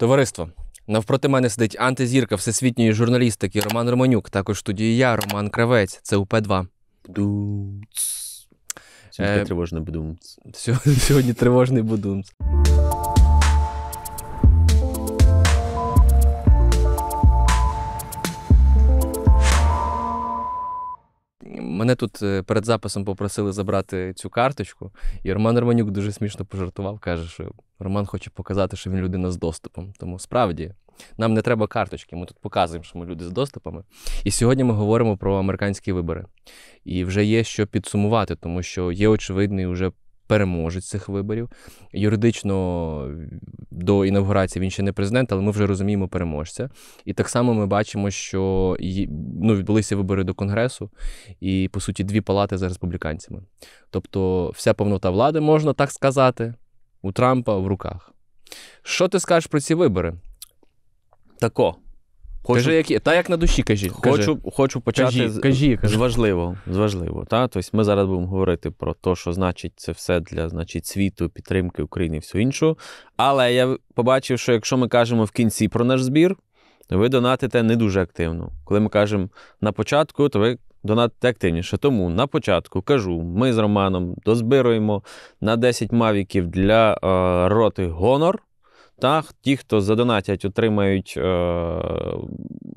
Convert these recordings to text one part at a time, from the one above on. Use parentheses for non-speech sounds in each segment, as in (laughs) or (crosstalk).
Товариство, навпроти мене сидить антизірка всесвітньої журналістики Роман Романюк. Також в я, Роман Кравець, це УП2. Бдумц. Сьогодні е, тривожний будумц. (laughs) Сьогодні тривожний будумц. Мене тут е, перед записом попросили забрати цю карточку, і Роман Романюк дуже смішно пожартував, каже, що Роман хоче показати, що він людина з доступом. Тому справді нам не треба карточки. Ми тут показуємо, що ми люди з доступами. І сьогодні ми говоримо про американські вибори. І вже є що підсумувати, тому що є очевидний уже переможець цих виборів. Юридично до інавгурації він ще не президент, але ми вже розуміємо переможця. І так само ми бачимо, що ну, відбулися вибори до Конгресу, і, по суті, дві палати за республіканцями. Тобто, вся повнота влади, можна так сказати, у Трампа в руках. Що ти скажеш про ці вибори? Тако. Хочу, кажи, які, Та як на душі кажіть Хочу кажи. хочу почати кажі, з, кажі, з важливого. З важливого та? Тобто Ми зараз будемо говорити про те, що значить це все для значить, світу, підтримки України і всю іншу. Але я побачив, що якщо ми кажемо в кінці про наш збір, то ви донатите не дуже активно. Коли ми кажемо на початку, то ви донатите активніше. Тому на початку кажу, ми з Романом дозбируємо на 10 мавіків для е, роти Гонор. Та ті, хто задонатять, отримають, е,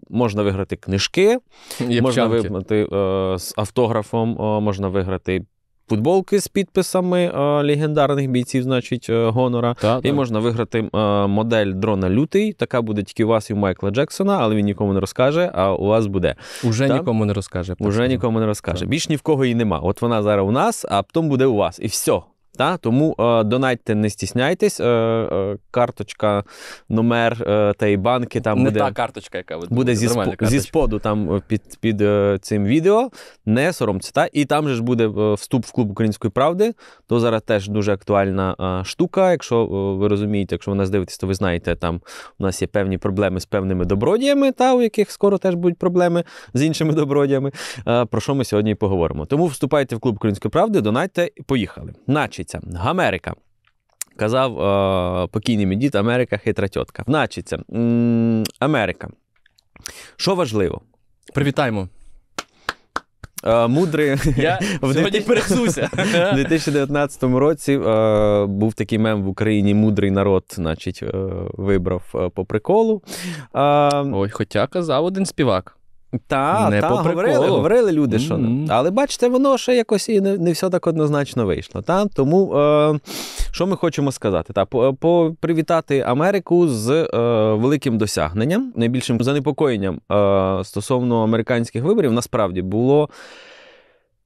можна виграти книжки, Єпчанки. можна виграти е, з автографом, е, можна виграти футболки з підписами е, легендарних бійців, значить, е, гонора. Та, і та. можна виграти е, модель дрона Лютий. Така буде тільки у вас і у Майкла Джексона, але він нікому не розкаже, а у вас буде. Уже та? нікому не розкаже. Уже нікому не розкаже. Більш ні в кого її нема. От вона зараз у нас, а потім буде у вас. І все. Та? Тому е, донатьте, не стісняйтесь. Е, е, карточка, номер е, та і банки там не буде. та карточка, яка ви буде зі, спо, зі споду там е, під під е, цим відео. Не соромці. Та? І там же ж буде вступ в клуб української правди. То зараз теж дуже актуальна штука. Якщо ви розумієте, якщо ви нас дивитесь, то ви знаєте, там у нас є певні проблеми з певними добродіями, та у яких скоро теж будуть проблеми з іншими добродіями. Про що ми сьогодні поговоримо? Тому вступайте в клуб української правди, донатьте, поїхали. Наче. Значиться, Гамерика. Казав е, покійний мій дід Америка хитра тітка. Значиться, Америка. Що важливо? Привітаємо. Е, Мудрий Я (laughs) в сьогодні дитин- пересуся. (laughs) в 2019 році е, був такий мем в Україні мудрий народ, значить, е, вибрав е, по приколу. Е, Ой, хоча казав один співак. Та, не та, по говорили говорили люди, що mm-hmm. але бачите, воно ще якось і не не все так однозначно вийшло. Та? Тому е, що ми хочемо сказати? Та по, привітати Америку з е, великим досягненням, найбільшим занепокоєнням е, стосовно американських виборів, насправді було.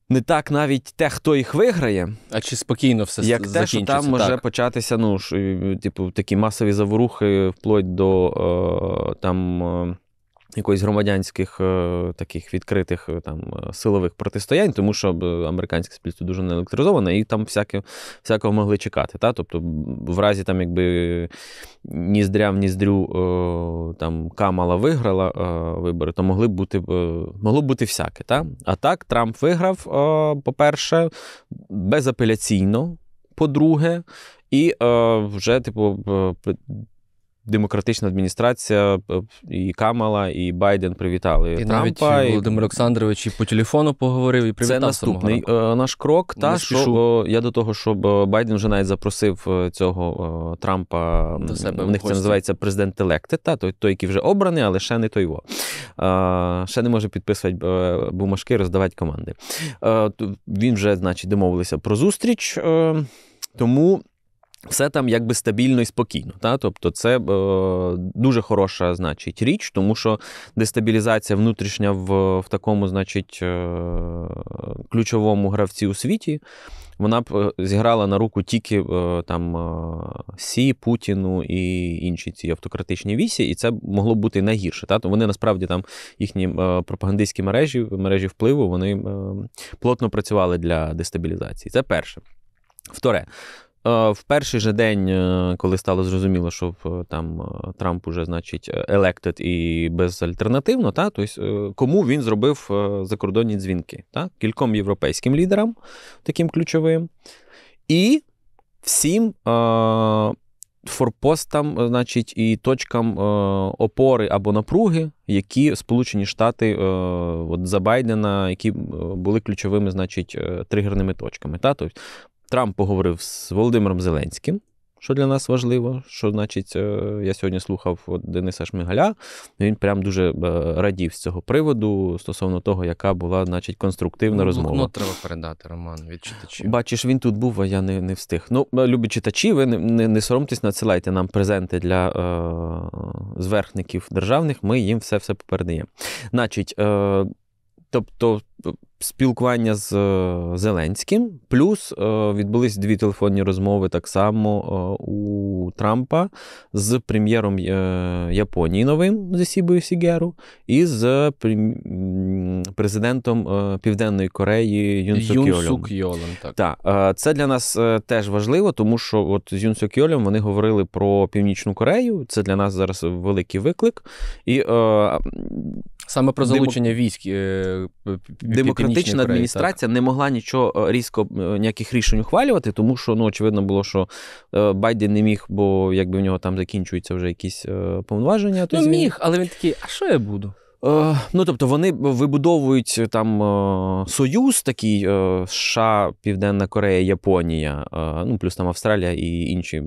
Не так навіть те, хто їх виграє, а чи спокійно все як те, що там так. може початися, ну ж, типу, такі масові заворухи вплоть до е, там е, якоїсь громадянських е, таких відкритих е, там е, силових протистоянь, тому що американське спільство дуже не електризоване, і там всяке, всякого могли чекати. Та? Тобто, в разі там, якби ніздрям, ніздрю там Камала виграла вибори, то могли бути могло б бути всяке. Та? А так, Трамп виграв, по-перше, безапеляційно, по-друге, і вже, типу, демократична адміністрація е, і Камала, і Байден привітали і Трампа. Навіть і Володимир Олександрович і по телефону поговорив і привітав. Це наступний самого е, наш крок. Та що е, я до того, щоб Байден вже навіть запросив цього Трампа до себе в них це називається президент електи. Та той, той, який вже обраний, але ще не той. Во. Ще не може підписувати бумажки, роздавати команди. Він вже, значить, домовилися про зустріч, тому все там якби стабільно і спокійно. Та? Тобто це е, дуже хороша значить, річ, тому що дестабілізація внутрішня в в такому значить, е, ключовому гравці у світі вона б е, зіграла на руку тільки е, там е, Сі, Путіну і інші ці автократичні вісі, і це могло бути найгірше. Та? вони насправді там їхні пропагандистські мережі, мережі впливу, вони плотно працювали для дестабілізації. Це перше. Вторе, Е, в перший же день, е, коли стало зрозуміло, що е, там Трамп уже, значить, elected і безальтернативно, та, тобто, кому він зробив закордонні дзвінки? Та? Кільком європейським лідерам, таким ключовим, і всім. Форпостам, значить, і точкам е, опори або напруги, які Сполучені Штати е, от за Байдена, які були ключовими, значить, тригерними точками. Та? Тобто Трамп поговорив з Володимиром Зеленським, що для нас важливо. Що значить, е, я сьогодні слухав Дениса Шмигаля. Він прям дуже е, радів з цього приводу стосовно того, яка була, значить, конструктивна ну, ну, розмова. Ну, треба передати Роман від читачів. Бачиш, він тут був, а я не не встиг. Ну, е, любі читачі, ви не не, не соромтесь, надсилайте нам презенти для е, зверхників державних. Ми їм все передаємо. Значить, е, тобто спілкування з е, Зеленським. Плюс е, відбулись дві телефонні розмови так само е, у Трампа з прем'єром Японії новим зі Сібою Сігеру і з президентом Південної Кореї Юн Сукйолем. Так. так, це для нас теж важливо, тому що от з Юн Сукйолем вони говорили про Північну Корею. Це для нас зараз великий виклик. І Саме про залучення військ Тобто демократична адміністрація не могла нічого е, різко е, ніяких рішень ухвалювати, тому що ну очевидно було, що е, Байден не міг, бо якби в нього там закінчуються вже якісь повноваження. Ну, міг, але він такий, а що я буду? Е, ну, тобто вони вибудовують е, там е, союз, такий США, Південна Корея, Японія, ну плюс там Австралія і інші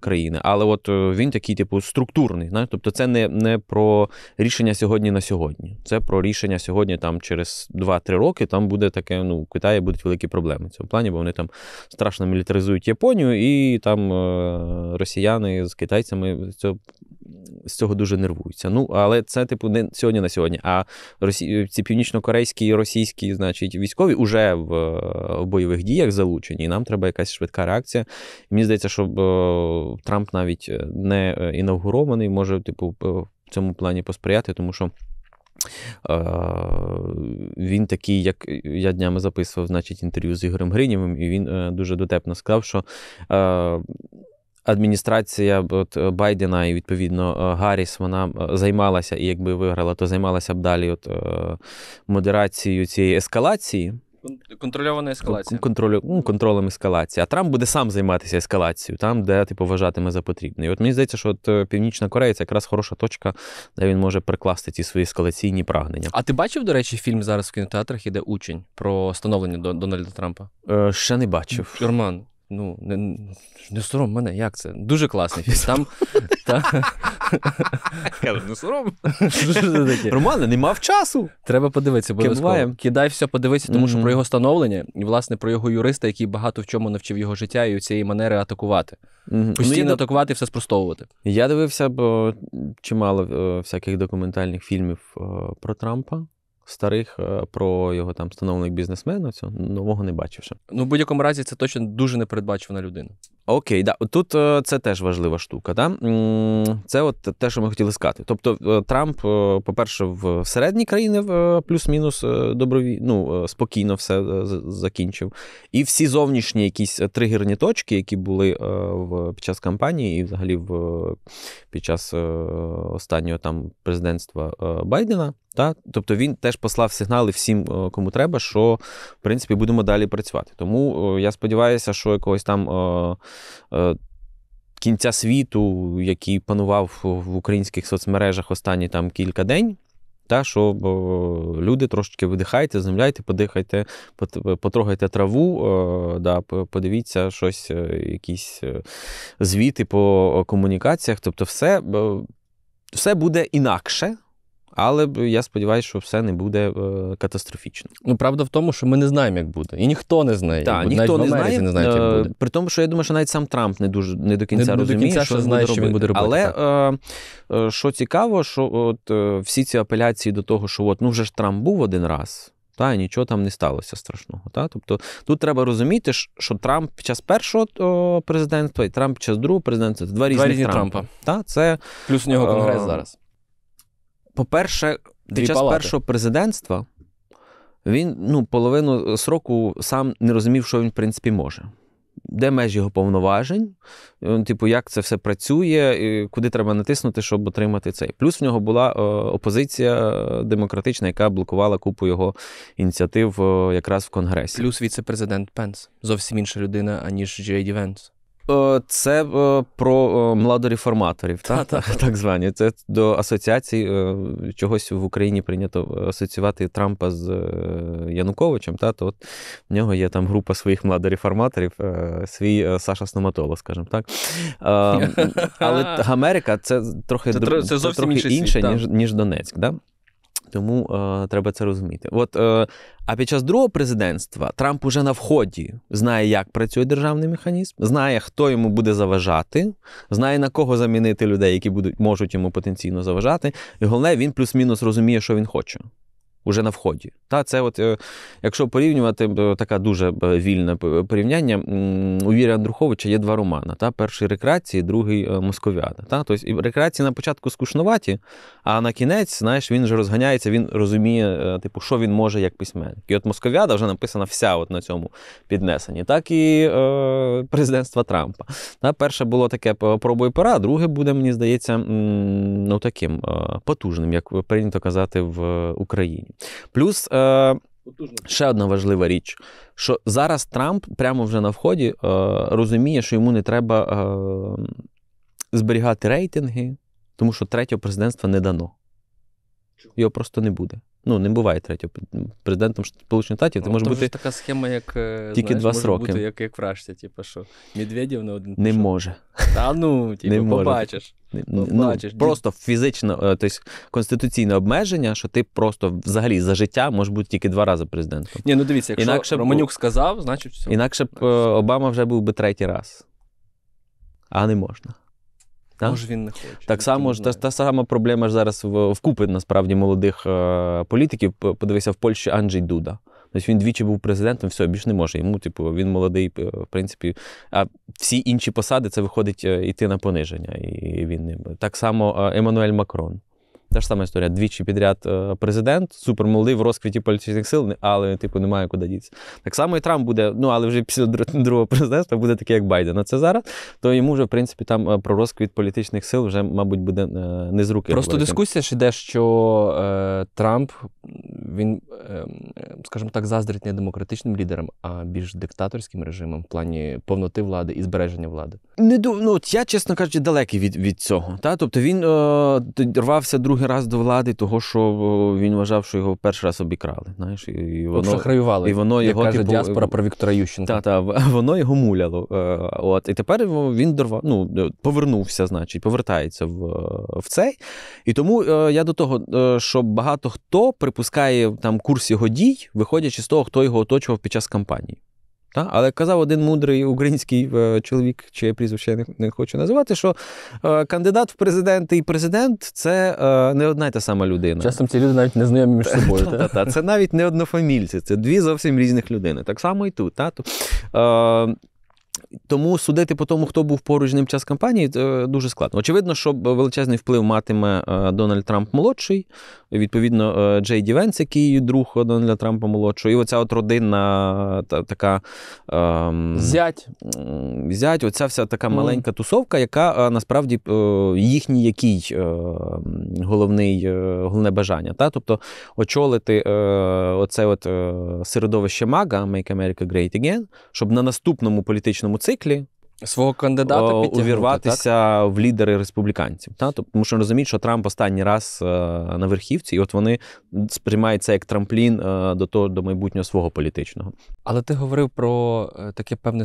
країни. Але от він такий, типу, структурний. Не? Тобто, це не не про рішення сьогодні на сьогодні. Це про рішення сьогодні, там через 2-3 роки. Там буде таке, ну в Китаї будуть великі проблеми в цьому плані, бо вони там страшно мілітаризують Японію, і там росіяни з китайцями це з цього дуже нервуються. Ну, але це, типу, не сьогодні на сьогодні. А росі... Е, ці корейські і російські, значить, військові вже в, е, в бойових діях залучені, і нам треба якась швидка реакція. І мені здається, що о, е, Трамп навіть не інаугурований, може, типу, в цьому плані посприяти, тому що. Він такий, як я днями записував, значить, інтерв'ю з Ігорем Гринєвим, і він дуже дотепно сказав, що адміністрація от, е, Байдена і відповідно е, Гарріс вона е, займалася і якби виграла, то займалася б далі от, модерацією цієї ескалації. Контрольована ескалація. Контролю, ну, Контролем ескалації. А Трамп буде сам займатися ескалацією, там, де типу, вважатиме за потрібне. І от мені здається, що от Північна Корея це якраз хороша точка, де він може прикласти ті свої ескалаційні прагнення. А ти бачив, до речі, фільм зараз в кінотеатрах іде учень про становлення до Дональда Трампа? Е, Ще не бачив. Роман, Ну, не не сором мене, як це? Дуже класний фільм. Там. (laughs) та... Не сором. Романе, не мав часу. Треба подивитися, обов'язково. Кидай все, подивитися, тому що про його становлення і, власне, про його юриста, який багато в чому навчив його життя і у цієї манери атакувати. Ну, Постійно атакувати і все спростовувати. Я дивився бо чимало е, всяких документальних фільмів е, про Трампа старих е, про його там становлених бізнесменів, цього нового не бачивши Ну в будь-якому разі це точно дуже непередбачувана людина. Окей, да. Тут е, це теж важлива штука. Да? Це от те, що ми хотіли сказати. Тобто, е, Трамп, е, по-перше, в середні країни плюс-мінус доброві, ну, спокійно все закінчив. І всі зовнішні якісь тригерні точки, які були в під час кампанії, і взагалі в під час останнього там президентства Байдена. Та? Тобто він теж послав сигнали всім, кому треба, що в принципі будемо далі працювати. Тому я сподіваюся, що якогось там Е, кінця світу, який панував в українських соцмережах останні там кілька день. Та, що о, е, люди трошечки видихайте, земляйте, подихайте, потрогайте траву, о, е, да, подивіться щось, якісь звіти по комунікаціях. Тобто, все, все буде інакше, але я сподіваюся, що все не буде е, катастрофічно. Ну, правда в тому, що ми не знаємо, як буде. І ніхто не знає. Так, ніхто не знає, не знає, як е, буде. При тому, що я думаю, що навіть сам Трамп не дуже не до кінця не, розуміє, до кінця, що, що знає, що він буде робити. Але так. Е, що цікаво, що от всі ці апеляції до того, що от ну вже ж Трамп був один раз. Та і нічого там не сталося страшного. Та? Тобто тут треба розуміти, що Трамп під час першого президентства і Трамп під час другого президентства це два різні, два різні Трампа. Трампа. Та? Це, Плюс у нього конгрес о... зараз по-перше, під час палати. першого президентства він ну, половину сроку сам не розумів, що він, в принципі, може. Де межі його повноважень, типу, як це все працює, і куди треба натиснути, щоб отримати цей. Плюс в нього була е, опозиція демократична, яка блокувала купу його ініціатив е, якраз в Конгресі. Плюс віце-президент Пенс. Зовсім інша людина, аніж Джей Ді Венс. Е, це е, про е, младореформаторів, та, та, (laughs) та, так звані. Це до асоціацій чогось в Україні прийнято асоціювати Трампа з Януковичем. Та, то от В нього є там група своїх младореформаторів, свій Саша Сноматолог, скажімо так. Але (laughs) Америка це трохи це, це, це трохи інше, світ, ніж ніж Донецьк. Да? Тому е, треба це розуміти. От, е, А під час другого президентства Трамп уже на вході знає, як працює державний механізм, знає, хто йому буде заважати, знає на кого замінити людей, які будуть можуть йому потенційно заважати. І головне, він плюс-мінус розуміє, що він хоче уже на вході. Та це, от, е, якщо порівнювати, така дуже вільне порівняння. У Вірі Андруховича є два романи: та перший рекреації, другий е, московіада. Та тобто рекреації на початку скучнуваті, а на кінець, знаєш, він вже розганяється, він розуміє, е, типу, що він може як письменник. І от московіада вже написана вся от на цьому піднесенні, так і е, президентства Трампа. Та перше було таке пробуй Пора, друге буде, мені здається, ну таким потужним, як прийнято казати в Україні. Плюс е, ще одна важлива річ, що зараз Трамп прямо вже на вході е, розуміє, що йому не треба е, зберігати рейтинги, тому що третього президентства не дано. Його просто не буде. Ну, не буває третього. Президентом Сполучених Штатів ти ну, можеш бути. така схема, як е, тільки знаєш, два може сроки. бути, як як вражці, типу, що Медведів на один. Не пішов. може. Та ну, типу, не побачиш. Не, ну, побачиш. Ну, просто фізично, е, тобто конституційне обмеження, що ти просто взагалі за життя може бути тільки два рази президентом. Ні, ну дивіться, якщо Інакше Романюк б... сказав, значить все. Інакше б е, Обама вже був би третій раз. А не можна. Так? Може, він не хоче. Так само ж та, та сама проблема ж зараз в, вкупи насправді молодих е, політиків. Подивися, в Польщі Анджей Дуда. Тобто він двічі був президентом, все, більш не може. Йому, типу, він молодий, е, в принципі. А всі інші посади це виходить йти е, на пониження. І він Так само е, Еммануель Макрон. Та ж сама історія. Двічі підряд е, президент, супермолодий в розквіті політичних сил, але типу немає куди дітися. Так само і Трамп буде, ну але вже після другого президентства буде такий, як Байден. А це зараз, то йому вже в принципі там е, про розквіт політичних сил вже, мабуть, буде е, не з руки. Просто говорити. дискусія ж іде, що е, Трамп він, е, скажімо так, заздрить не демократичним лідерам, а більш диктаторським режимом в плані повноти влади і збереження влади. Не ну, я, чесно кажучи, далекий від від цього. Та? Тобто він е, рвався друге другий раз до влади, того, що він вважав, що його перший раз обікрали. Знаєш, і, тобто, воно Шахраювали, і воно як його каже типу, діаспора про Віктора Ющенка. Та, та, воно його муляло. Е, от і тепер він дорвав, ну е, повернувся, значить, повертається в е, в цей. І тому я до того, що багато хто припускає там курс його дій, виходячи з того, хто його оточував під час кампанії. Та? Але казав один мудрий український е, чоловік, чиє прізвище я не хочу називати, що е, кандидат в президенти і президент це е, не одна й та сама людина. Часом ці люди навіть не знайомі між собою. Та, та, Це навіть не однофамільці, це дві зовсім різних людини. Так само і тут. Та? Тому судити по тому, хто був поруч з ним час кампанії, е, дуже складно. Очевидно, що величезний вплив матиме е, Дональд Трамп молодший, відповідно, е, Джей Дівенс, який друг Дональда Трампа молодшого, і оця от родинна та, така ем, зять. Зять, оця вся така mm. маленька тусовка, яка насправді їхній який головний, головне бажання. Та? Тобто очолити оце от середовище Мага Make America Great Again, щоб на наступному політичному політичному циклі свого кандидата е, увірватися в лідери республіканців. Та? Тобто, Тому що розуміють, що Трамп останній раз е, на верхівці, і от вони сприймають це як трамплін е, до того до майбутнього свого політичного. Але ти говорив про таке певне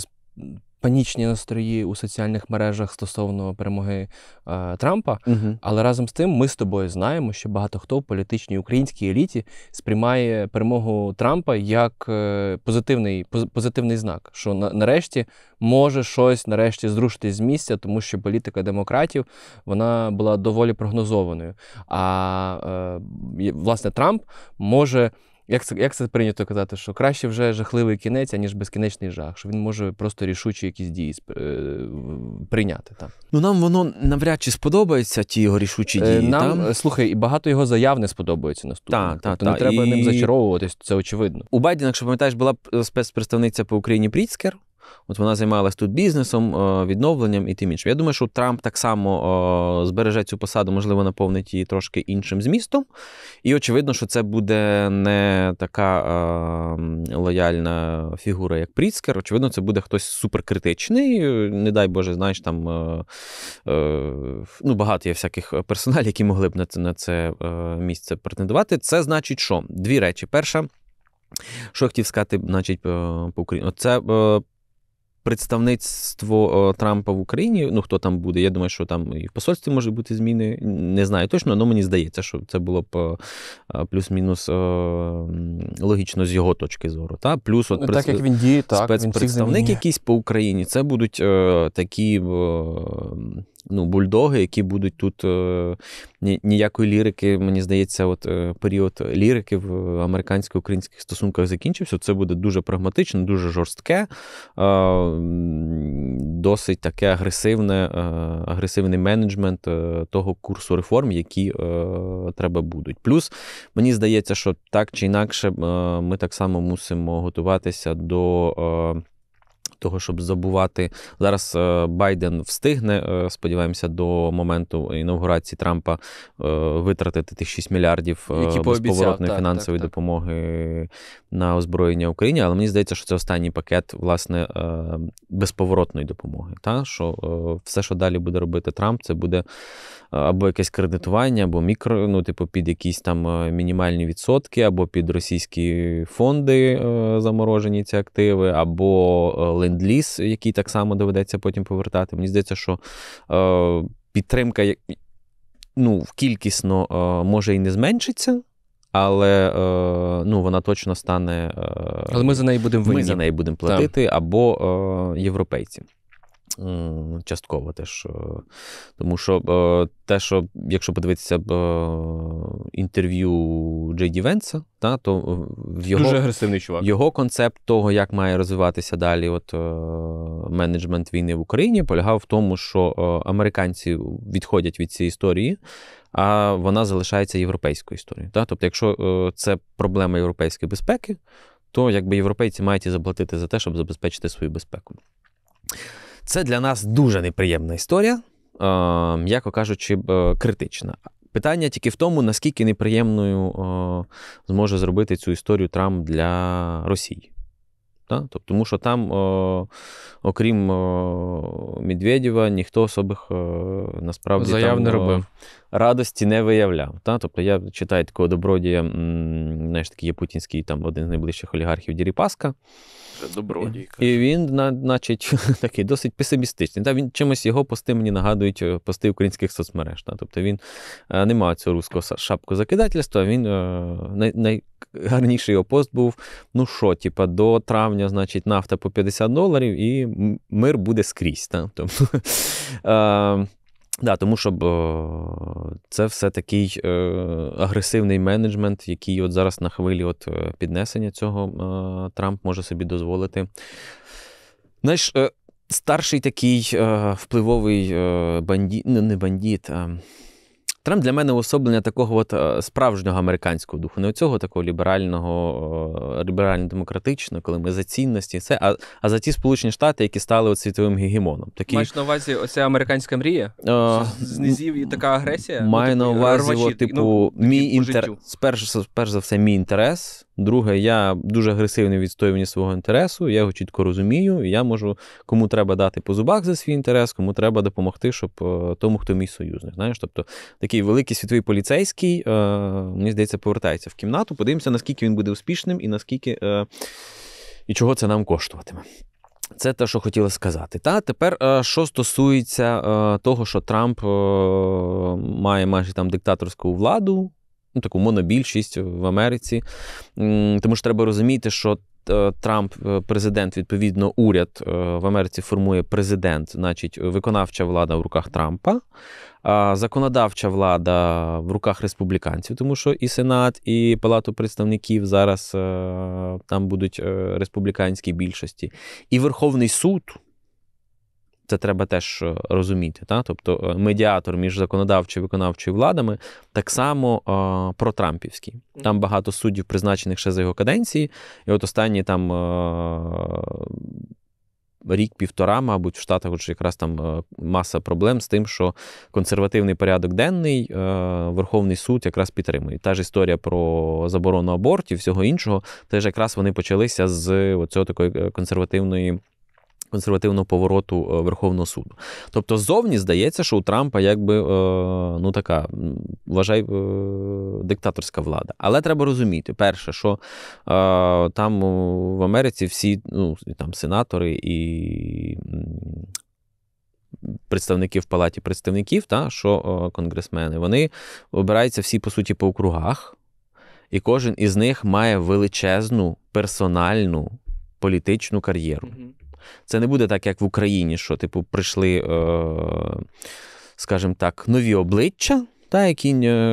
панічні настрої у соціальних мережах стосовно перемоги е, Трампа. Угу. Але разом з тим, ми з тобою знаємо, що багато хто в політичній українській еліті сприймає перемогу Трампа як е, позитивний позитивний знак, що на, нарешті може щось нарешті зрушити з місця, тому що політика демократів вона була доволі прогнозованою. А е, власне Трамп може. Як це як це прийнято казати, що краще вже жахливий кінець, аніж безкінечний жах, що він може просто рішучі якісь дії е, прийняти. Так. Ну нам воно навряд чи сподобається, ті його рішучі е, дії. Нам, там? Е, слухай, і багато його заяв не сподобається наступного. Так, тобто та, не та. треба і... ним зачаровуватись, це очевидно. У Байдена, якщо пам'ятаєш, була спецпредставниця по Україні Пріцкер. От вона займалась тут бізнесом, е, відновленням і тим іншим. Я думаю, що Трамп так само е, збереже цю посаду, можливо, наповнить її трошки іншим змістом. І очевидно, що це буде не така е, лояльна фігура, як Пріцкер. Очевидно, це буде хтось суперкритичний. Не дай Боже, знаєш, там ну, багато є всяких персоналів, які могли б на це, на це місце претендувати. Це значить, що дві речі. Перша. Що я хотів сказати, значить, по Україні? Це Представництво е, Трампа в Україні, ну хто там буде, я думаю, що там і в посольстві може бути зміни. Не знаю точно, але мені здається, що це було б е, е, плюс-мінус логічно з його точки зору. Та? Плюс от ну, так, як він діє, так, спецпредставник він якийсь по Україні. Це будуть такі ну, бульдоги, які будуть тут е, ніякої лірики, мені здається, от е, період лірики в американсько-українських стосунках закінчився. Це буде дуже прагматично, дуже жорстке, е, досить таке агресивне, агресивний менеджмент того курсу реформ, які треба будуть. Плюс мені здається, що так чи інакше ми так само мусимо готуватися до того, щоб забувати. Зараз е, Байден встигне, е, сподіваємося, до моменту інаугурації Трампа е, витратити тих 6 мільярдів безповоротної фінансової так, так, допомоги на озброєння Україні. Але мені здається, що це останній пакет власне безповоротної допомоги. Та що все, що далі буде робити Трамп, це буде або якесь кредитування, або мікро, ну, типу, під якісь там мінімальні відсотки, або під російські фонди заморожені ці активи, або ленд-ліз, який так само доведеться потім повертати. Мені здається, що е, підтримка ну, кількісно е, може і не зменшиться. Але е, ну, вона точно стане. Е, але ми за неї будемо Ми за неї будемо платити, так. або е, європейці частково теж. Е, тому що е, те, що якщо подивитися е, інтерв'ю Джей Ді Венса, та, то в його Дуже агресивний чувак. Його концепт того, як має розвиватися далі от, менеджмент війни в Україні, полягав в тому, що американці відходять від цієї історії. А вона залишається європейською історією. Та? Тобто, якщо це проблема європейської безпеки, то якби європейці мають і заплатити за те, щоб забезпечити свою безпеку. Це для нас дуже неприємна історія, м'яко кажучи, критична. Питання тільки в тому, наскільки неприємною зможе зробити цю історію Трамп для Росії. Тобто, Тому що там, окрім Медведєва, ніхто особих насправді заяв там, не робив радості не виявляв. Та? Тобто я читаю такого добродія, знаєш, такий є путінський, там один з найближчих олігархів Діріпаска. Добродій. І він, значить, (laughs) такий досить песимістичний. Та він чимось його пости мені нагадують е, пости українських соцмереж. Та? Тобто він е, не мав цього руського шапку закидательства, він е, найгарніший його пост був: ну що, типа, до травня, значить, нафта по 50 доларів, і мир буде скрізь. Та? Тобто, (laughs) Да, тому що е, це все такий е, агресивний менеджмент, який от зараз на хвилі от е, піднесення цього Трамп може собі дозволити. Знаєш, старший такий впливовий бандіт, не бандіт, а Трамп для мене уособлення такого от е, справжнього американського духу, не цього такого ліберального, е, ліберально-демократичного, коли ми за цінності, це, а а за ті Сполучені Штати, які стали от світовим гегемоном. Такі... Маєш на увазі оця американська мрія? Е, о, З низів і така агресія? Ну, маю ну, такі, на увазі, рвачі, о, типу, ну, мій інтерес, перш, перш за все, мій інтерес. Друге, я дуже агресивний в відстоюванні свого інтересу, я його чітко розумію, і я можу кому треба дати по зубах за свій інтерес, кому треба допомогти, щоб е, тому, хто мій союзник. Знаєш, тобто такий великий світовий поліцейський, е, мені здається, повертається в кімнату. Подивимося, наскільки він буде успішним і наскільки е, і чого це нам коштуватиме. Це те, що хотіла сказати. Та тепер, е, що стосується е, того, що Трамп має майже там диктаторську владу, ну, таку монобільшість в Америці. Тому що треба розуміти, що. Е, Трамп, е, президент, відповідно, уряд е, в Америці формує президент, значить, виконавча влада в руках Трампа, законодавча влада в руках республіканців, тому що і Сенат, і Палату представників зараз там будуть республіканські більшості, і Верховний суд. Це треба теж е, розуміти. Та? Тобто е, медіатор між законодавчою і виконавчою владами так само е, Трампівський. Там багато суддів, призначених ще за його каденції, і от останні там. Е, Рік-півтора, мабуть, в Штатах вже якраз там е, маса проблем з тим, що консервативний порядок денний Верховний суд якраз підтримує. Та ж історія про заборону абортів, всього іншого, теж якраз вони почалися з оцього такої консервативної консервативного повороту е, Верховного суду. Тобто, зовні здається, що у Трампа якби е, ну така вважай е, диктаторська влада. Але треба розуміти, перше, що там в Америці всі ну, там сенатори і. Представників палаті представників, та що конгресмени, вони обираються всі по суті по округах, і кожен із них має величезну персональну політичну кар'єру. Mm-hmm. Це не буде так, як в Україні, що, типу, прийшли, е, скажімо так, нові обличчя, та, які е,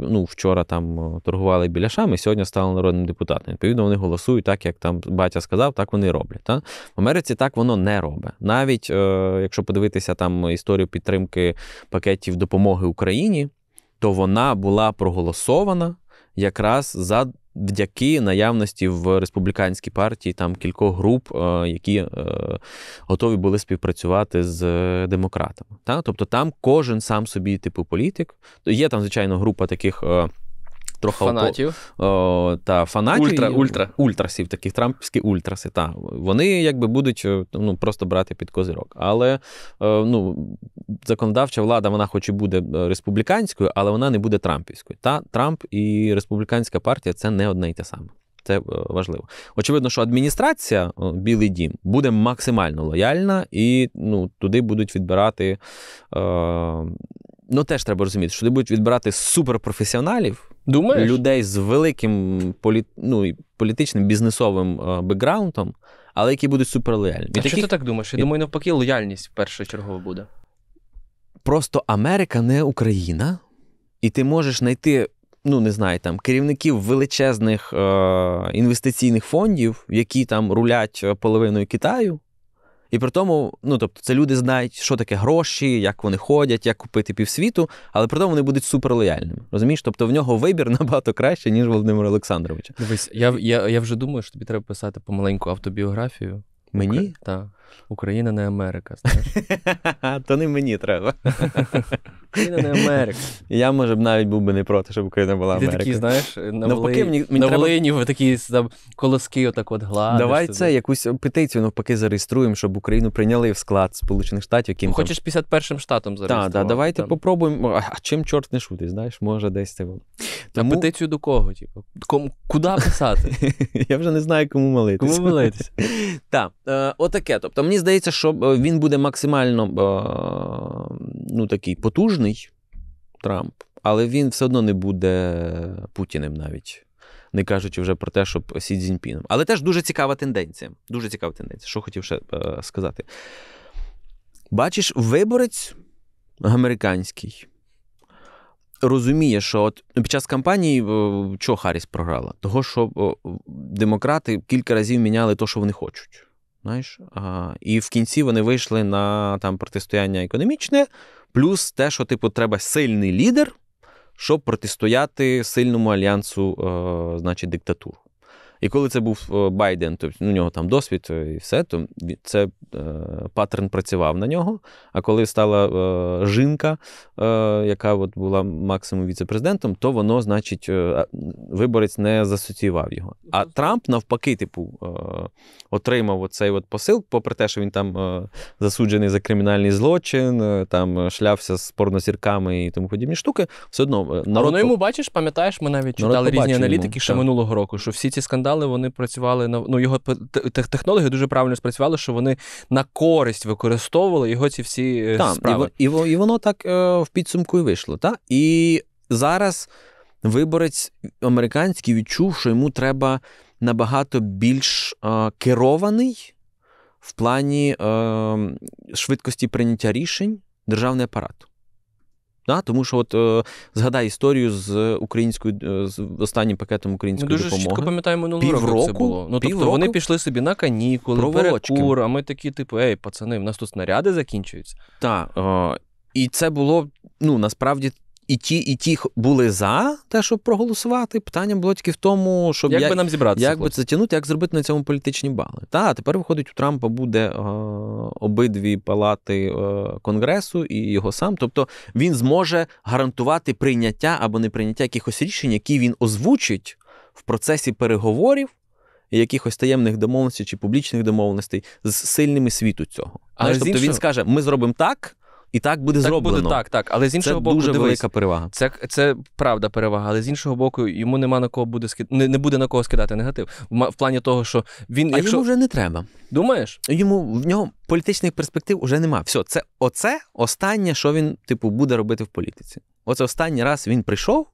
ну, вчора там е, торгували біляшами, сьогодні стали народним депутатом. Відповідно, вони голосують так, як там батя сказав, так вони роблять. Та? В Америці так воно не робить. Навіть е, якщо подивитися там історію підтримки пакетів допомоги Україні, то вона була проголосована якраз за Вдяки наявності в республіканській партії там кількох груп, е, які е, готові були співпрацювати з демократами. Тобто там кожен сам собі типу політик. Є там, звичайно, група таких е, трохи фанатів о, та фанатів ультра, ультра. ультрасів, таких трампівські ультраси. Та вони якби будуть е, ну, просто брати під козирок. Але е, ну, законодавча влада вона хоч і буде е, республіканською, але вона не буде трампівською. Та Трамп і республіканська партія це не одне й те саме. Це важливо. Очевидно, що адміністрація Білий Дім буде максимально лояльна, і ну, туди будуть відбирати ну теж треба розуміти, що вони будуть відбирати суперпрофесіоналів, Думаєш? людей з великим політ... ну, політичним бізнесовим е, бекграундом, але які будуть суперлояльні. А таких... що ти так думаєш? Я думаю, навпаки, лояльність першочергово буде. Просто Америка не Україна, і ти можеш знайти. Ну, не знаю, там керівників величезних е- інвестиційних фондів, які там рулять е, половиною Китаю, і при тому, ну тобто, це люди знають, що таке гроші, як вони ходять, як купити півсвіту, але при тому вони будуть суперлояльними. Розумієш? Тобто в нього вибір (laughs) набагато краще, ніж Володимира Олександровича. Дивись, я я, я вже думаю, що тобі треба писати помаленьку автобіографію. Мені? Так. Україна не Америка. знаєш. (laughs) То не мені треба. (laughs) Україна не Америка. Я, може, б навіть був би не проти, щоб Україна була Америка. Ти такий, знаєш, ну, навпаки, Волині, мені- мені на треба- ви такі там, колоски отак от гладиш. Давай це якусь петицію навпаки зареєструємо, щоб Україну прийняли в склад Сполучених Штатів. Ким Хочеш 51-м штатом зареєструвати. Так, да, давайте попробуємо. А, а чим чорт не шутить, знаєш, може десь це. воно. Тому Петицію до кого? Типу? Ком... Куди писати? (laughs) я вже не знаю, кому молитися. Кому молитися? Так, е, отаке. Тобто, Тобто, мені здається, що е, він буде максимально е, ну, такий потужний Трамп, але він все одно не буде Путіним навіть. Не кажучи вже про те, щоб Сі Цзіньпіном. Але теж дуже цікава тенденція. Дуже цікава тенденція, що хотів ще е, сказати. Бачиш, виборець американський розуміє, що от ну, під час кампанії е, чого Харріс програла? Того, що демократи кілька разів міняли те, що вони хочуть. Знаєш? А, І в кінці вони вийшли на там протистояння економічне, плюс те, що типу треба сильний лідер, щоб протистояти сильному альянсу, е, значить, диктатуру. І коли це був е, Байден, тобто у нього там досвід е, і все, то це е, паттерн працював на нього. А коли стала жінка, яка от була максимум віце-президентом, то воно, значить, виборець не засоціював його. А Трамп, навпаки, типу, отримав оцей от посил, попри те, що він там засуджений за кримінальний злочин, там шлявся з порносірками і тому подібні штуки, все одно народ... А йому бачиш, пам'ятаєш, ми навіть читали різні аналітики ще минулого року, що всі ці скандали скандали вони працювали на ну його технологи дуже правильно спрацювали, що вони на користь використовували його ці всі е, та, справи. І, і і, воно так е, в підсумку і вийшло. Та? І зараз виборець американський відчув, що йому треба набагато більш е, керований в плані е, швидкості прийняття рішень державний апарат. Да? Тому що от е, згадай історію з українською е, з останнім пакетом української Ми дуже допомоги. чітко пам'ятаю минулого року, року це було. Ну, Тобто вони пішли собі на канікули, перекур, а ми такі, типу, ей, пацани, в нас тут снаряди закінчуються. Так. Е, і це було ну насправді і ті, і ті були за те, щоб проголосувати. Питання було тільки в тому, щоб як, як би нам зібратися, як би це як зробити на цьому політичні бали. Та тепер виходить у Трампа буде е, обидві палати е, конгресу і його сам. Тобто він зможе гарантувати прийняття або не прийняття якихось рішень, які він озвучить в процесі переговорів. якихось таємних домовленостей чи публічних домовленостей з сильними світу цього. Але тобто іншого... він скаже: ми зробимо так, і так буде так зроблено. Буде, так, так. Але з іншого це боку, дуже дивись, велика перевага. Це це правда перевага, але з іншого боку, йому нема на кого буде скид... не, не буде на кого скидати негатив. В, в плані того, що він а якщо... йому вже не треба. Думаєш? Йому в нього політичних перспектив уже нема. Все, це оце останнє, що він, типу, буде робити в політиці. Оце останній раз він прийшов.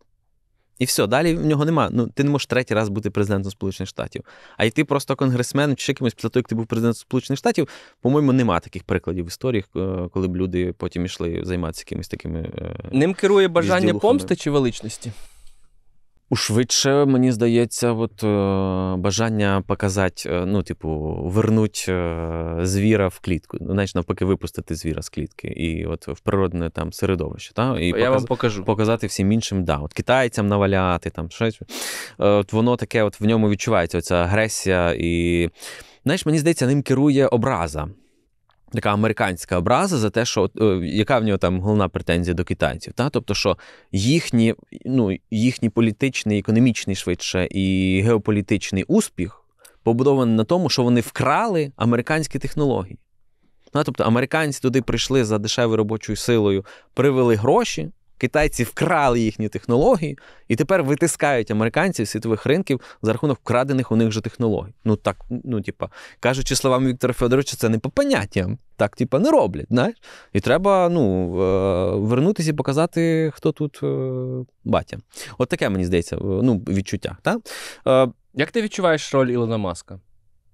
І все, далі в нього нема. Ну, ти не можеш третій раз бути президентом Сполучених Штатів. А йти просто конгресменом чи кимось після того, як ти був президентом Сполучених Штатів, по-моєму, нема таких прикладів в історії, е, коли б люди потім йшли займатися якимись такими. Е, Ним керує бажання помсти чи величності? Швидше, мені здається, от, е, бажання показати, е, ну, типу, вернуть е, звіра в клітку. Ну, знаєш, навпаки, випустити звіра з клітки і от в природне там середовище. Та? І Я показ... вам покажу. показати всім іншим, да, от китайцям наваляти, там щось. От Воно таке, от в ньому відчувається оця агресія. І знаєш, мені здається, ним керує образа така американська образа за те, що е, яка в нього там головна претензія до китайців, та тобто, що їхні, ну їхній політичний, економічний швидше і геополітичний успіх побудований на тому, що вони вкрали американські технології. Ну, Тобто американці туди прийшли за дешевою робочою силою, привели гроші китайці вкрали їхні технології і тепер витискають американців з світових ринків за рахунок вкрадених у них же технологій. Ну так, ну типа, кажучи словами Віктора Федоровича, це не по поняттям. Так, типа, не роблять. знаєш. І треба ну, е, вернутися і показати, хто тут е, батя. От таке мені здається е, ну, відчуття. Та? Як ти відчуваєш роль Ілона Маска?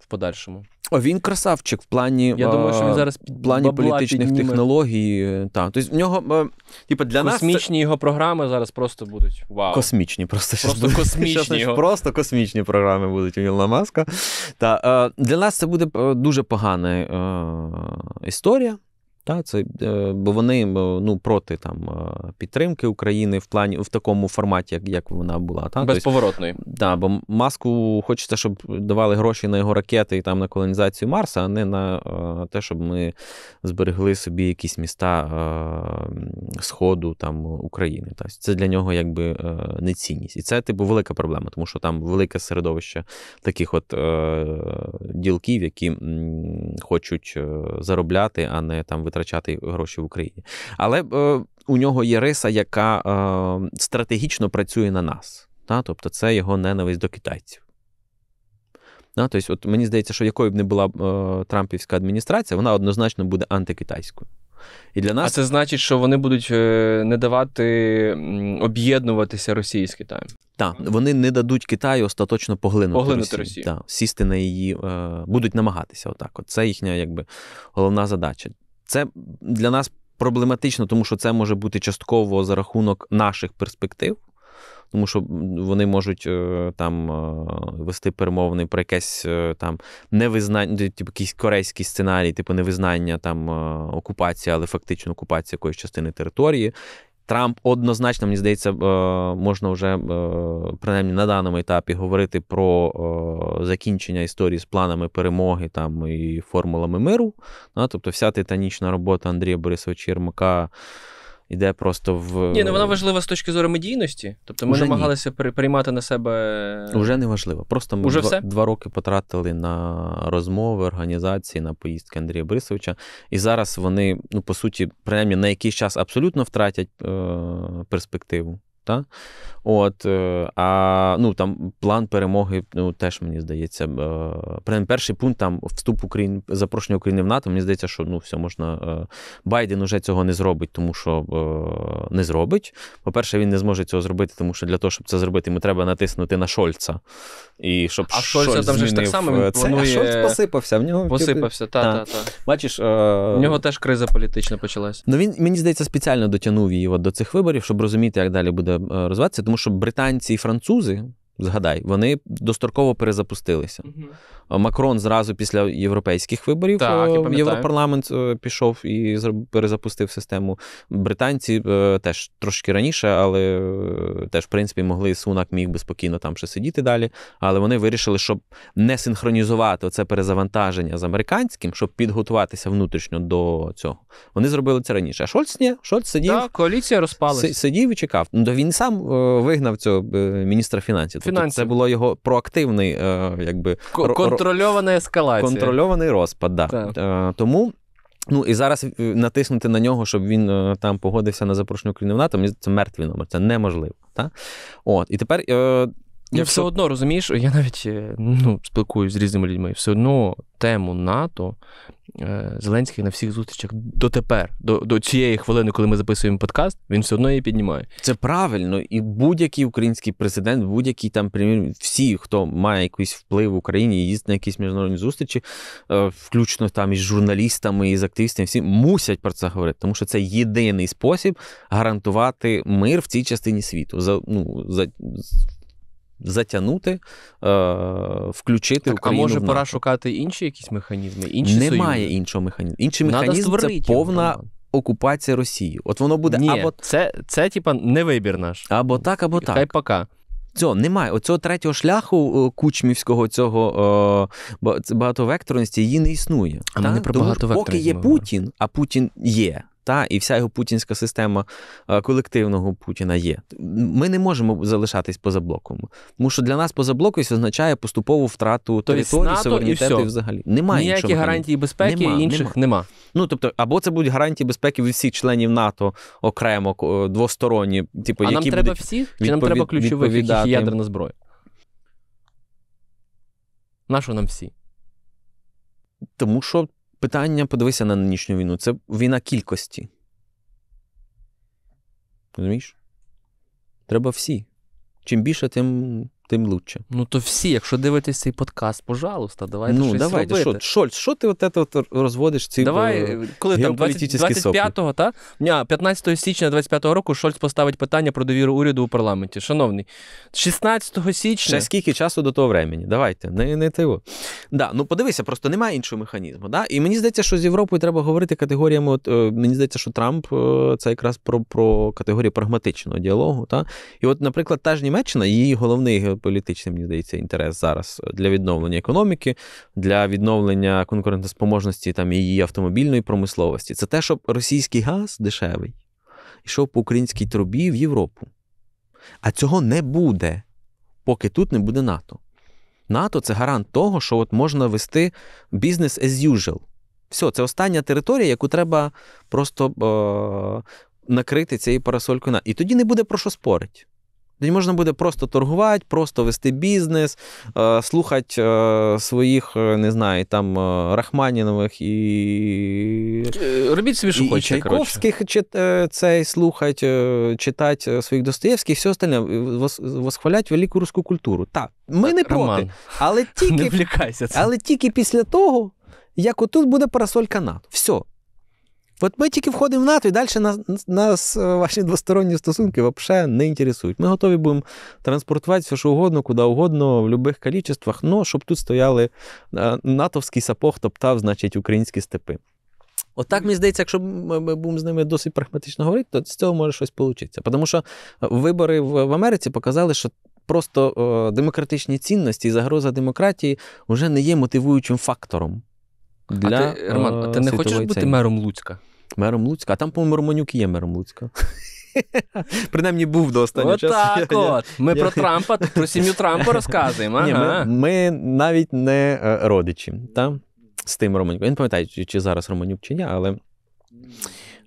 подальшому. О, він красавчик в плані Я е, думаю, що він зараз в плані політичних підніме. технологій. Е, та. Тобто в нього, е, типу, для Космічні нас його програми зараз просто будуть. Вау. Космічні, просто Просто щас космічні. його. (laughs) Просто космічні програми будуть у Ілона Маска. Та, Для нас це буде дуже погана історія. Та, це, е, Бо вони е, ну, проти там, е, підтримки України в плані в такому форматі, як як вона була. Та? Тобто, Безповоротної. Да, бо маску хочеться, щоб давали гроші на його ракети і там на колонізацію Марса, а не на те, щоб ми зберегли собі якісь міста Сходу там, України. Та? Це для нього якби нецінність. І це, типу, велика проблема, тому що там велике середовище таких от ділків, які хочуть заробляти, а не там витрачати втрачати гроші в Україні. Але е, у нього є риса, яка е, стратегічно працює на нас. Та? Тобто, це його ненависть до китайців. Та? Тобто, от мені здається, що якою б не була е, Трампівська адміністрація, вона однозначно буде антикитайською. І для нас... А це значить, що вони будуть е, не давати об'єднуватися Росії з Китаєм. Так, вони не дадуть Китаю остаточно поглинути, поглинути Росію. Росію. Так, сісти на її, е, будуть намагатися. Отак, от це їхня якби головна задача. Це для нас проблематично, тому що це може бути частково за рахунок наших перспектив. Тому що вони можуть е, там е, вести перемовини про якесь е, там невизнання, типу якийсь корейський сценарій, типу невизнання там окупації, але фактично окупація якоїсь частини території, Трамп однозначно, мені здається, е, можна вже е, принаймні на даному етапі говорити про е, закінчення історії з планами перемоги там і формулами миру. Тобто, вся титанічна робота Андрія Борисовича Єрмака. Йде просто в. Ні, ну вона важлива з точки зору медійності. Тобто ми Уже намагалися ні. приймати на себе. Е, Уже не важливо. Просто ми Уже два, все? два роки потратили на розмови, організації, на поїздки Андрія Борисовича. І зараз вони, ну, по суті, принаймні на якийсь час абсолютно втратять е- перспективу. Та? От, е, А ну, там план перемоги ну, теж мені здається. Е, прям перший пункт там вступ України, запрошення України в НАТО. Мені здається, що ну, все можна. Е, Байден уже цього не зробить, тому що не зробить. По-перше, він не зможе цього зробити, тому що для того, щоб це зробити, йому треба натиснути на Шольца. І щоб А Шольца Шольц там же ж так само він планує... Це... А Шольц посипався. В нього посипався. Та, та, та. Бачиш, в нього теж криза політична почалась. Ну він мені здається спеціально дотягнув її от до цих виборів, щоб розуміти, як далі буде. Е, розвиватися, тому що британці і французи, згадай, вони достроково перезапустилися. Угу. Макрон зразу після європейських виборів так, е, Європарламент е, пішов і перезапустив систему. Британці е, теж трошки раніше, але теж, в принципі, могли сунак міг би спокійно там ще сидіти далі. Але вони вирішили, щоб не синхронізувати це перезавантаження з американським, щоб підготуватися внутрішньо до цього. Вони зробили це раніше. А Шольц ні, Шольц сидів. Так, коаліція розпалася. Сидів і чекав. Ну, Він сам вигнав цього міністра фінансів. Тобто фінансів. Тобто це було його проактивний якби, Контрольована ескалація. Контрольований розпад, да. так. Е, тому. Ну і зараз е, натиснути на нього, щоб він е, там погодився на запрошення України в НАТО, це мертвий номер, це неможливо. Та? От, І тепер. Е, ну, Я все одно розумієш, я навіть ну, спілкуюся з різними людьми, все одно тему НАТО Е, Зеленський на всіх зустрічах дотепер, до до цієї хвилини, коли ми записуємо подкаст, він все одно її піднімає. Це правильно, і будь-який український президент, будь-який там прем'єр, всі, хто має якийсь вплив в Україні, їздить на якісь міжнародні зустрічі, е, включно там із журналістами, із активістами, всі мусять про це говорити, тому що це єдиний спосіб гарантувати мир в цій частині світу. За ну за затягнути, е, включити так, Україну. А може в НАТО. пора шукати інші якісь механізми? інші Немає союзи? іншого механізму. Інший Надо механізм це повна. Окупація Росії. От воно буде Ні, або це, це типа, не вибір наш. Або так, або так. Хай пока. Цього немає. Оцього третього шляху е, кучмівського цього о, е, багатовекторності її не існує. А та? не про Тому, Поки є Путін, а Путін є та і вся його путінська система е, колективного Путіна є. Ми не можемо залишатись поза блоком. Тому що для нас поза блоком означає поступову втрату То території, НАТО суверенітету і, і взагалі. Немає ніяких гарантій безпеки нема, інших нема. нема. Ну тобто, або це будуть гарантії безпеки від всіх членів НАТО окремо е, двосторонні, типу, а які нам треба всіх? Чи нам треба ключових яких ядерна зброя? Нащо нам всі? Тому що питання, подивися на нинішню війну. Це війна кількості. Розумієш? Треба всі. Чим більше, тим тим лучше. Ну то всі, якщо дивитесь цей подкаст, пожалуйста, давайте. Ну, щось давайте, робити. Що, Шольц, що ти от це от розводиш ці Давай, е, коли там 25-го, та? Ня, 15 січня 25-го року Шольц поставить питання про довіру уряду у парламенті. Шановний, 16 січня. Ще скільки часу до того времени? Давайте. Не, не тиво. Да, ну подивися, просто немає іншого механізму. Да? І мені здається, що з Європою треба говорити категоріями. От, е, Мені здається, що Трамп е, це якраз про про категорію прагматичного діалогу. Та? І от, наприклад, та ж Німеччина, її головний політичний, мені здається, інтерес зараз е, для відновлення економіки, для відновлення конкурентоспроможності там її автомобільної промисловості. Це те, щоб російський газ дешевий йшов по українській трубі в Європу. А цього не буде, поки тут не буде НАТО. НАТО це гарант того, що от можна вести бізнес as usual. Все, це остання територія, яку треба просто е- накрити цією парасолькою. І тоді не буде про що спорить. Тоді можна буде просто торгувати, просто вести бізнес, е, слухати е, своїх, е, не знаю, там Рахманінових і Робіть собі, що і, хочете, Чайковських чит, цей, слухати, читати своїх Достоєвських і все остальне, восхвалять велику руську культуру. Так, ми не Роман, проти. Але (laughs) тільки не але тільки після того, як отут буде парасоль НАТО. Все. От ми тільки входимо в НАТО, і далі нас, нас е, ваші двосторонні стосунки взагалі не інтересують. Ми готові будемо транспортувати все, що угодно, куди угодно, в будь-яких кількостях, ну, щоб тут стояли е, натовський сапог, топтав, значить, українські степи. Отак, От мені здається, якщо ми будемо з ними досить прагматично говорити, то з цього може щось вийти. Тому що вибори в Америці показали, що просто е, демократичні цінності і загроза демократії вже не є мотивуючим фактором для а ти, Роман, а е, ти не хочеш бути цей? мером Луцька? Мером Луцька, а там, по-моєму, Романюк є мером Луцька. (laughs) Принаймні був до останнього часу. так от. (laughs) Ми про Трампа, про сім'ю Трампа розказуємо. Ага. Ні, Ми навіть не е, родичі та? з тим Романюком. Я не пам'ятаю, чи зараз Романюк, чи ні, але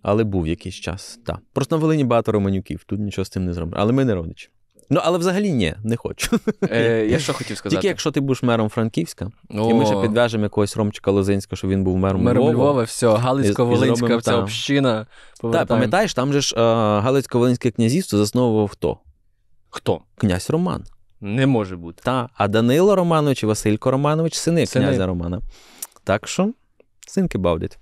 але був якийсь час. Та. Просто на Волині багато Романюків, тут нічого з тим не зробимо. Але ми не родичі. Ну, але взагалі ні, не хочу. Е, (laughs) Я що хотів сказати? Тільки якщо ти будеш мером Франківська, О. і ми ще підвяжемо якогось Ромчика Лозинського, щоб він був мером Львова. Мером Львова, все, Галицько-Волинська, вся община. Так, пам'ятаєш, там же ж е, Галицько-Волинське князівство засновував хто? Хто? Князь Роман. Не може бути. Та, а Данило Романович і Василько Романович сини, сини. князя Романа. Так що синки бавдять.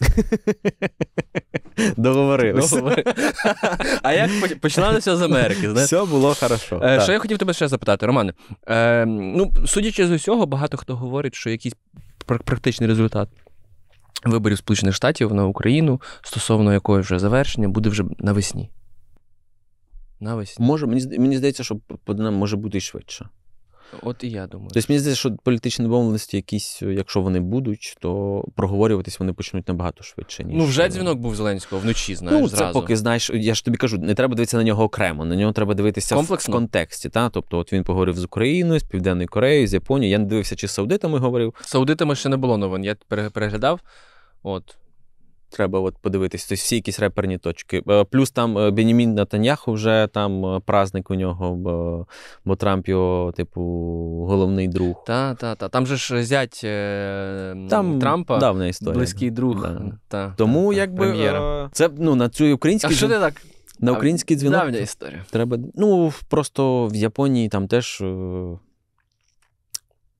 (laughs) Договорились. (laughs) А як починалося з Америки? Все було хорошо. Е, що я хотів тебе ще запитати, Романе? Е, ну, судячи з усього, багато хто говорить, що якийсь практичний результат. Виборів Сполучених Штатів на Україну стосовно якої вже завершення буде вже навесні. Навесні. Може, мені мені здається, що може бути швидше. От і я думаю. Тобто мені здається, що політичні домовленості, якісь, якщо вони будуть, то проговорюватись вони почнуть набагато швидше. ніж... Ну, вже дзвінок був Зеленського вночі, знаєш. Ну, це зразу. поки знаєш, я ж тобі кажу, не треба дивитися на нього окремо, на нього треба дивитися Комплексно. в контексті. Та? Тобто, от він поговорив з Україною, з Південною Кореєю, з Японією. Я не дивився, чи з Саудитами говорив. З Саудитами ще не було новин. Я переглядав. От Треба от подивитись, тобто всі якісь реперні точки. Е, плюс там е, Бенімін Натаньяху вже там е, праздник у нього, бо, бо Трамп його, типу, головний друг. Та, та, та. Там же ж зять там Трампа давна історія. близький друг. Та, та, Тому та, якби прем'єра. це ну, на цю українську. А що ти так? На український дзвінок. Давня історія. Треба. Ну, просто в Японії там теж.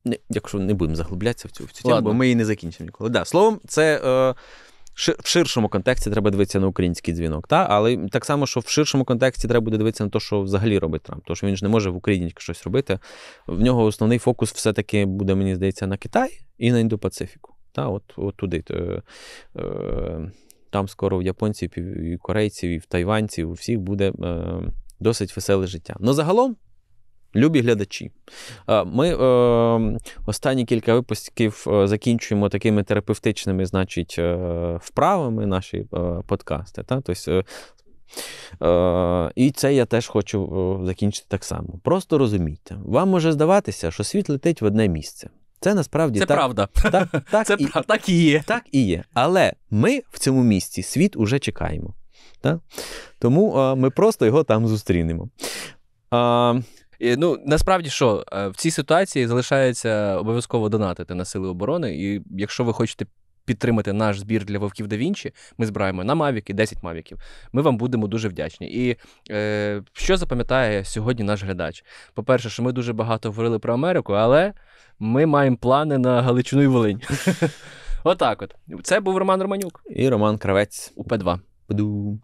Не, якщо не будемо заглублятися в цю в цю тему, бо ми її не закінчимо ніколи. Да, Словом, це. Е, в ширшому контексті треба дивитися на український дзвінок. Та? Але так само, що в ширшому контексті треба буде дивитися на те, що взагалі робить Трамп. Тому що він ж не може в Україні щось робити. В нього основний фокус все-таки буде, мені здається, на Китай і на Індопацифіку. Та? От, от туди. Е, е, там скоро в японців, і корейців, і в тайванців, у всіх буде е, досить веселе життя. Ну загалом. Любі глядачі, ми е, останні кілька випусків е, закінчуємо такими терапевтичними, значить, е, вправами наші е, подкасти. Та? Тобто, е, і це я теж хочу закінчити так само. Просто розумійте, вам може здаватися, що світ летить в одне місце. Це насправді це так, правда. Так, так, (laughs) це і, прав... так і є. Так і є. Але ми в цьому місці світ уже чекаємо. Та? Тому е, ми просто його там зустрінемо. Ем, і, Ну насправді що е, в цій ситуації залишається обов'язково донатити на сили оборони. І якщо ви хочете підтримати наш збір для вовків да Вінчі, ми збираємо на мавіки, 10 мавіків. Ми вам будемо дуже вдячні. І е, що запам'ятає сьогодні наш глядач? По-перше, що ми дуже багато говорили про Америку, але ми маємо плани на Галичину і Волинь. (laughs) Отак, от це був Роман Романюк і Роман Кравець у П2.